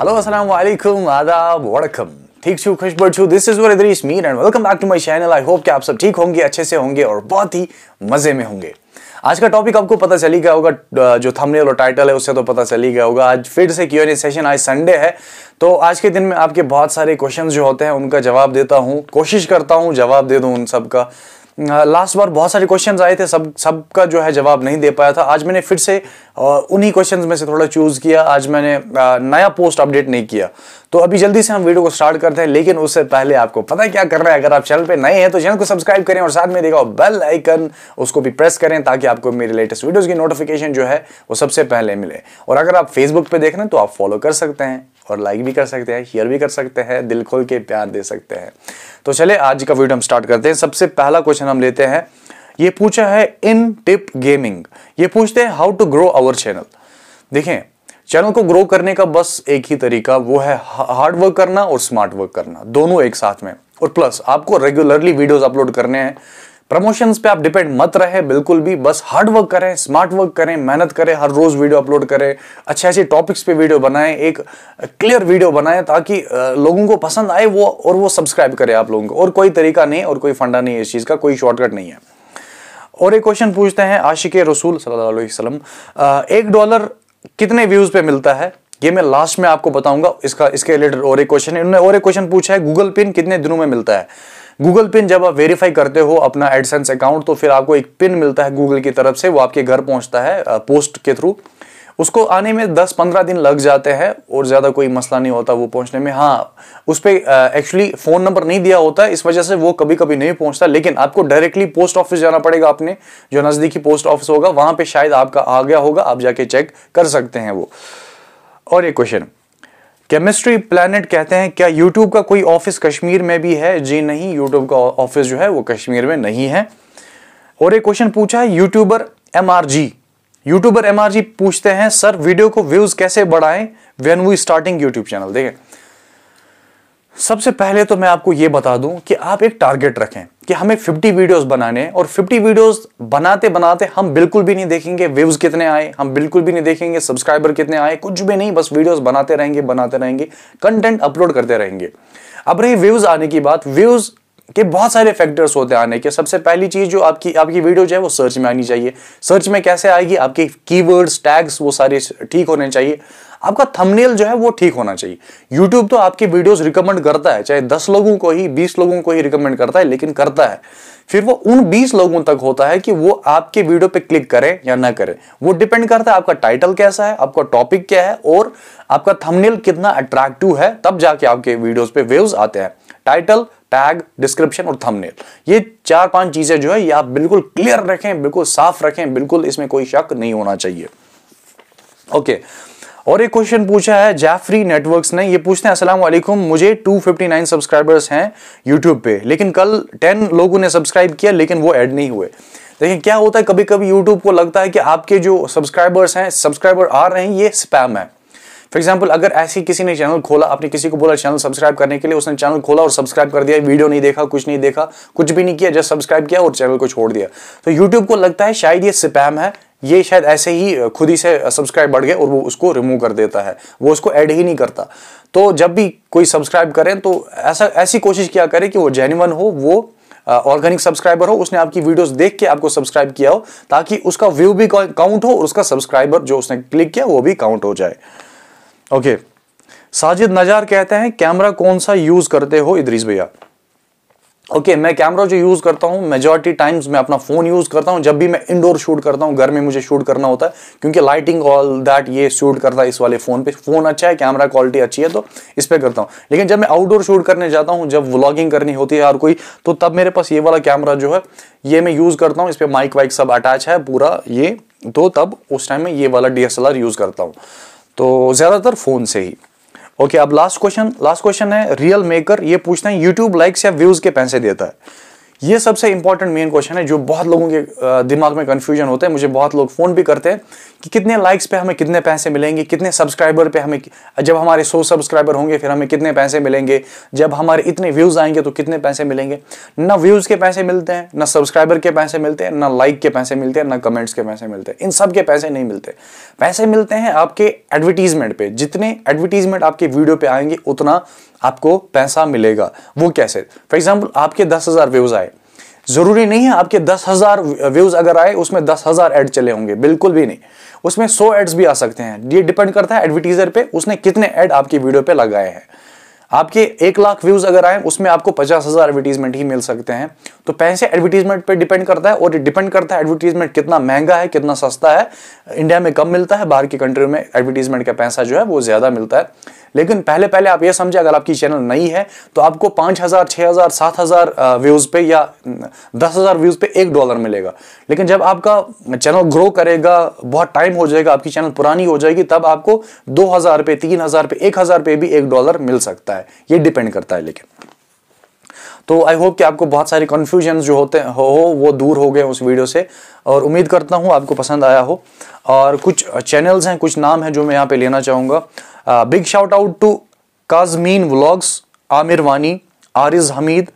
Hello अस्सलाम वालेकुम आदाब वड़कम ठीक छू बढ़ छू this is Idrees Mir and welcome back to my channel I hope कि आप सब ठीक होंगे अच्छे से होंगे और बहुत ही मज़े में होंगे आज का टॉपिक आपको पता चली गया होगा जो थंबनेल और टाइटल है उससे तो पता चली गया होगा आज फिर से क्यों सेशन आज संडे है तो आज के दिन में आपके बहुत सारे क्वेश्चंस जो होते हैं उनका जवाब देता हूँ कोशिश करता हूँ जवाब दे दूँ उन सब का लास्ट बार बहुत सारे क्वेश्चन आए थे सब सबका जो है जवाब नहीं दे पाया था आज मैंने फिर से उन्हीं क्वेश्चन में से थोड़ा चूज़ किया आज मैंने नया पोस्ट अपडेट नहीं किया तो अभी जल्दी से हम वीडियो को स्टार्ट करते हैं लेकिन उससे पहले आपको पता क्या कर रहे हैं अगर आप चैनल पर नए हैं तो चैनल को सब्सक्राइब करें और साथ में देखा बेल आइकन उसको भी प्रेस करें ताकि आपको मेरे लेटेस्ट वीडियोज़ की नोटिफिकेशन जो है वो सबसे पहले मिले और अगर आप फेसबुक पर देख रहे हैं तो आप फॉलो कर सकते हैं और लाइक भी कर सकते हैं शेयर भी कर सकते हैं दिल खोल के प्यार दे सकते हैं तो चले आज का वीडियो हम स्टार्ट करते हैं सबसे पहला क्वेश्चन हम लेते हैं ये पूछा है इन टिप गेमिंग ये पूछते हैं how to grow our channel देखें चैनल को ग्रो करने का बस एक ही तरीका वो है हार्ड वर्क करना और स्मार्ट वर्क करना दोनों एक साथ में और प्लस आपको रेगुलरली वीडियोस अपलोड करने हैं प्रमोशंस पे आप डिपेंड मत रहे बिल्कुल भी बस हार्ड वर्क करें स्मार्ट वर्क करें मेहनत करें हर रोज वीडियो अपलोड करें अच्छे अच्छे टॉपिक्स पे वीडियो बनाएं एक क्लियर वीडियो बनाएं ताकि लोगों को पसंद आए वो और वो सब्सक्राइब करें आप लोगों को और कोई तरीका नहीं और कोई फंडा नहीं है इस चीज़ का कोई शॉर्टकट नहीं है और एक क्वेश्चन पूछते हैं आशिक रसूल सल्लाम एक डॉलर कितने व्यूज़ पे मिलता है ये मैं लास्ट में आपको बताऊंगा इसका इसके रिलेटेड और एक क्वेश्चन है और एक क्वेश्चन पूछा है गूगल पिन कितने दिनों में मिलता है गूगल पिन जब आप वेरीफाई करते हो अपना एडसेंस अकाउंट तो फिर आपको एक पिन मिलता है गूगल की तरफ से वो आपके घर पहुंचता है पोस्ट के थ्रू उसको आने में 10-15 दिन लग जाते हैं और ज़्यादा कोई मसला नहीं होता वो पहुंचने में हाँ उस पर एक्चुअली फ़ोन नंबर नहीं दिया होता है इस वजह से वो कभी कभी नहीं पहुंचता लेकिन आपको डायरेक्टली पोस्ट ऑफिस जाना पड़ेगा आपने जो नज़दीकी पोस्ट ऑफिस होगा वहाँ पर शायद आपका आ गया होगा आप जाके चेक कर सकते हैं वो और एक क्वेश्चन केमिस्ट्री प्लानट कहते हैं क्या यूट्यूब का कोई ऑफिस कश्मीर में भी है जी नहीं यूट्यूब का ऑफिस जो है वो कश्मीर में नहीं है और एक क्वेश्चन पूछा है यूट्यूबर एम यूट्यूबर एम पूछते हैं सर वीडियो को व्यूज कैसे बढ़ाएं when we starting YouTube channel देखें सबसे पहले तो मैं आपको ये बता दूं कि आप एक टारगेट रखें कि हमें 50 वीडियोस बनाने और 50 वीडियोस बनाते बनाते हम बिल्कुल भी नहीं देखेंगे व्यूज कितने आए हम बिल्कुल भी नहीं देखेंगे सब्सक्राइबर कितने आए कुछ भी नहीं बस वीडियोस बनाते रहेंगे बनाते रहेंगे कंटेंट अपलोड करते रहेंगे अब रही व्यूज आने की बात व्यूज के बहुत सारे फैक्टर्स होते हैं आने के सबसे पहली चीज जो आपकी आपकी वीडियो जो है वो सर्च में आनी चाहिए सर्च में कैसे आएगी आपके कीवर्ड्स टैग्स वो सारे ठीक होने चाहिए आपका थंबनेल जो है वो ठीक होना चाहिए यूट्यूब तो आपकी वीडियोस रिकमेंड करता है चाहे दस लोगों को ही बीस लोगों को ही रिकमेंड करता है लेकिन करता है फिर वो उन 20 लोगों तक होता है कि वो आपके वीडियो पे क्लिक करें या ना करें वो डिपेंड करता है आपका टाइटल कैसा है आपका टॉपिक क्या है और आपका थमनेल कितना अट्रैक्टिव है तब जाके आपके वीडियोस पे व्यूज आते हैं टाइटल टैग डिस्क्रिप्शन और थंबनेल ये चार पांच चीजें जो है ये आप बिल्कुल क्लियर रखें बिल्कुल साफ रखें बिल्कुल इसमें कोई शक नहीं होना चाहिए ओके okay. और एक क्वेश्चन पूछा है जैफरी नेटवर्क्स ने ये पूछते हैं अस्सलाम मुझे 259 सब्सक्राइबर्स हैं यूट्यूब पे लेकिन कल 10 लोगों ने सब्सक्राइब किया लेकिन वो ऐड नहीं हुए देखिए क्या होता है कभी कभी यूट्यूब को लगता है कि आपके जो सब्सक्राइबर्स हैं सब्सक्राइबर आ रहे हैं ये स्पैम है फॉर एग्जाम्पल अगर ऐसी किसी ने चैनल खोला आपने किसी को बोला चैनल सब्सक्राइब करने के लिए उसने चैनल खोला और सब्सक्राइब कर दिया वीडियो नहीं देखा कुछ नहीं देखा कुछ भी नहीं किया जस्ट सब्सक्राइब किया और चैनल को छोड़ दिया तो यूट्यूब को लगता है शायद ये स्पैम है ये शायद ऐसे ही खुद ही से सब्सक्राइब बढ़ गए और वो उसको रिमूव कर देता है वो उसको ऐड ही नहीं करता तो जब भी कोई सब्सक्राइब करें तो ऐसा ऐसी कोशिश किया करें कि वो जेन्यून हो वो ऑर्गेनिक सब्सक्राइबर हो उसने आपकी वीडियोस देख के आपको सब्सक्राइब किया हो ताकि उसका व्यू भी काउंट हो और उसका सब्सक्राइबर जो उसने क्लिक किया वो भी काउंट हो जाए ओके साजिद नजार कहते हैं कैमरा कौन सा यूज करते हो इधरीज भैया ओके okay, मैं कैमरा जो यूज़ करता हूँ मेजॉरिटी टाइम्स मैं अपना फ़ोन यूज़ करता हूँ जब भी मैं इंडोर शूट करता हूँ घर में मुझे शूट करना होता है क्योंकि लाइटिंग ऑल दैट ये शूट करता है इस वाले फ़ोन पे फ़ोन अच्छा है कैमरा क्वालिटी अच्छी है तो इस पर करता हूँ लेकिन जब मैं आउटडोर शूट करने जाता हूँ जब व्लॉगिंग करनी होती है हर कोई तो तब मेरे पास ये वाला कैमरा जो है ये मैं यूज़ करता हूँ इस पर माइक वाइक सब अटैच है पूरा ये तो तब उस टाइम में ये वाला डी यूज़ करता हूँ तो ज़्यादातर फ़ोन से ही ओके अब लास्ट क्वेश्चन लास्ट क्वेश्चन है रियल मेकर ये पूछते हैं यूट्यूब लाइक्स या व्यूज के पैसे देता है ये सबसे इंपॉर्टेंट मेन क्वेश्चन है जो बहुत लोगों के दिमाग में कन्फ्यूजन होता है मुझे बहुत लोग फ़ोन भी करते हैं कि कितने लाइक्स पे हमें कितने पैसे मिलेंगे कितने सब्सक्राइबर पे हमें जब हमारे सौ सब्सक्राइबर होंगे फिर हमें कितने पैसे मिलेंगे जब हमारे इतने व्यूज़ आएंगे तो कितने पैसे मिलेंगे ना व्यूज़ के पैसे मिलते हैं ना सब्सक्राइबर के पैसे मिलते हैं ना लाइक के पैसे मिलते हैं ना कमेंट्स के पैसे मिलते हैं इन सब के पैसे नहीं मिलते पैसे मिलते हैं आपके एडवर्टीजमेंट पे जितने एडवर्टीजमेंट आपके वीडियो पे आएंगे उतना आपको पैसा मिलेगा वो कैसे फॉर एग्जाम्पल आपके दस हज़ार व्यूज़ आए ज़रूरी नहीं है आपके दस हज़ार व्यूज़ अगर आए उसमें दस हज़ार एड चले होंगे बिल्कुल भी नहीं उसमें सौ एड्स भी आ सकते हैं ये डिपेंड करता है एडवर्टीज़र पे उसने कितने एड आपकी वीडियो पे लगाए हैं आपके एक लाख व्यूज़ अगर आए उसमें आपको पचास हज़ार एडवर्टीजमेंट ही मिल सकते हैं तो पैसे एडवर्टीजमेंट पे डिपेंड करता है और डिपेंड करता है एडवर्टीजमेंट कितना महंगा है कितना सस्ता है इंडिया में कम मिलता है बाहर की कंट्री में एडवर्टीजमेंट का पैसा जो है वो ज़्यादा मिलता है लेकिन पहले पहले आप ये समझे अगर आपकी चैनल नई है तो आपको पाँच हज़ार छः हज़ार सात हज़ार व्यूज़ पे या दस हज़ार व्यूज़ पे एक डॉलर मिलेगा लेकिन जब आपका चैनल ग्रो करेगा बहुत टाइम हो जाएगा आपकी चैनल पुरानी हो जाएगी तब आपको दो हज़ार पे तीन हज़ार पे एक हज़ार पे भी एक डॉलर मिल सकता है ये डिपेंड करता है लेकिन तो आई होप कि आपको बहुत सारे कन्फ्यूजन जो होते हो वो दूर हो गए उस वीडियो से और उम्मीद करता हूँ आपको पसंद आया हो और कुछ चैनल्स हैं कुछ नाम हैं जो मैं यहाँ पे लेना चाहूँगा big shout out to Kazmeen vlogs Aamir Wani Aariz Hameed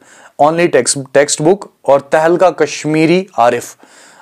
only text text book और तहलका कश्मीरी आरिफ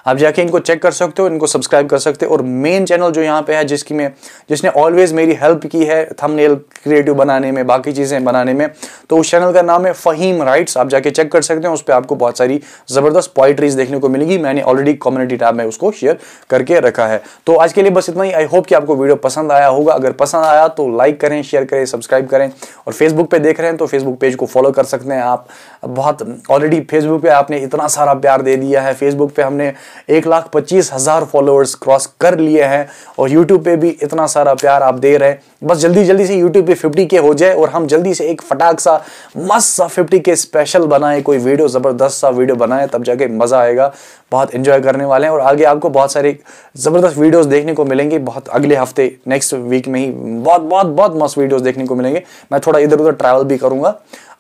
आप जाके इनको चेक कर सकते हो इनको सब्सक्राइब कर सकते हो और मेन चैनल जो यहाँ पे है जिसकी मैं जिसने ऑलवेज मेरी हेल्प की है थंबनेल क्रिएटिव बनाने में बाकी चीज़ें बनाने में तो उस चैनल का नाम है फ़हीम राइट्स आप जाके चेक कर सकते हैं उस पर आपको बहुत सारी ज़बरदस्त पॉइट्रीज देखने को मिलेगी मैंने ऑलरेडी कम्युनिटी टैब में उसको शेयर करके रखा है तो आज के लिए बस इतना ही आई होप कि आपको वीडियो पसंद आया होगा अगर पसंद आया तो लाइक करें शेयर करें सब्सक्राइब करें और फेसबुक पर देख रहे हैं तो फेसबुक पेज को फॉलो कर सकते हैं आप बहुत ऑलरेडी फेसबुक पर आपने इतना सारा प्यार दे दिया है फेसबुक पर हमने एक लाख पच्चीस हज़ार फॉलोअर्स क्रॉस कर लिए हैं और यूट्यूब पे भी इतना सारा प्यार आप दे रहे हैं बस जल्दी जल्दी से यूट्यूब पे फिफ्टी के हो जाए और हम जल्दी से एक फटाक सा मस्त सा फिफ्टी के स्पेशल बनाए कोई वीडियो ज़बरदस्त सा वीडियो बनाए तब जाके मज़ा आएगा बहुत इन्जॉय करने वाले हैं और आगे आपको बहुत सारे ज़बरदस्त वीडियोज़ देखने को मिलेंगे बहुत अगले हफ्ते नेक्स्ट वीक में ही बहुत बहुत बहुत मस्त वीडियोज़ देखने को मिलेंगे मैं थोड़ा इधर उधर ट्रैवल भी करूंगा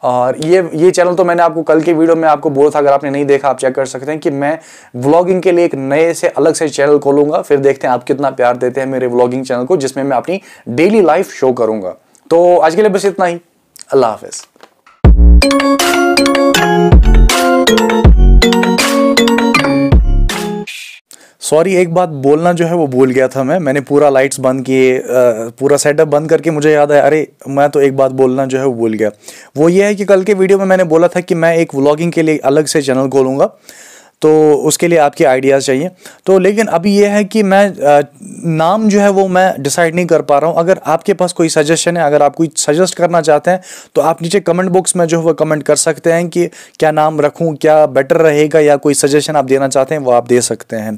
और ये ये चैनल तो मैंने आपको कल की वीडियो में आपको बोला था अगर आपने नहीं देखा आप चेक कर सकते हैं कि मैं व्लॉगिंग के लिए एक नए से अलग से चैनल खोलूंगा फिर देखते हैं आप कितना प्यार देते हैं मेरे व्लॉगिंग चैनल को जिसमें मैं अपनी डेली लाइफ शो करूंगा तो आज के लिए बस इतना ही अल्लाह हाफिज़ सॉरी एक बात बोलना जो है वो भूल गया था मैं मैंने पूरा लाइट्स बंद किए पूरा सेटअप बंद करके मुझे याद आया अरे मैं तो एक बात बोलना जो है वो भूल गया वो ये है कि कल के वीडियो में मैंने बोला था कि मैं एक व्लॉगिंग के लिए अलग से चैनल खोलूँगा तो उसके लिए आपके आइडियाज़ चाहिए तो लेकिन अभी ये है कि मैं नाम जो है वो मैं डिसाइड नहीं कर पा रहा हूँ अगर आपके पास कोई सजेशन है अगर आप कोई सजेस्ट करना चाहते हैं तो आप नीचे कमेंट बॉक्स में जो है वो कमेंट कर सकते हैं कि क्या नाम रखूँ क्या बेटर रहेगा या कोई सजेशन आप देना चाहते हैं वो आप दे सकते हैं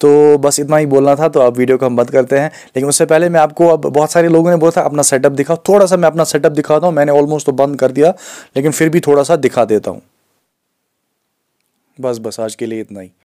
तो बस इतना ही बोलना था तो आप वीडियो को हम बंद करते हैं लेकिन उससे पहले मैं आपको अब बहुत सारे लोगों ने बोला था अपना सेटअप दिखाओ थोड़ा सा मैं अपना सेटअप दिखाता हूँ मैंने ऑलमोस्ट तो बंद कर दिया लेकिन फिर भी थोड़ा सा दिखा देता हूँ बस बस आज के लिए इतना ही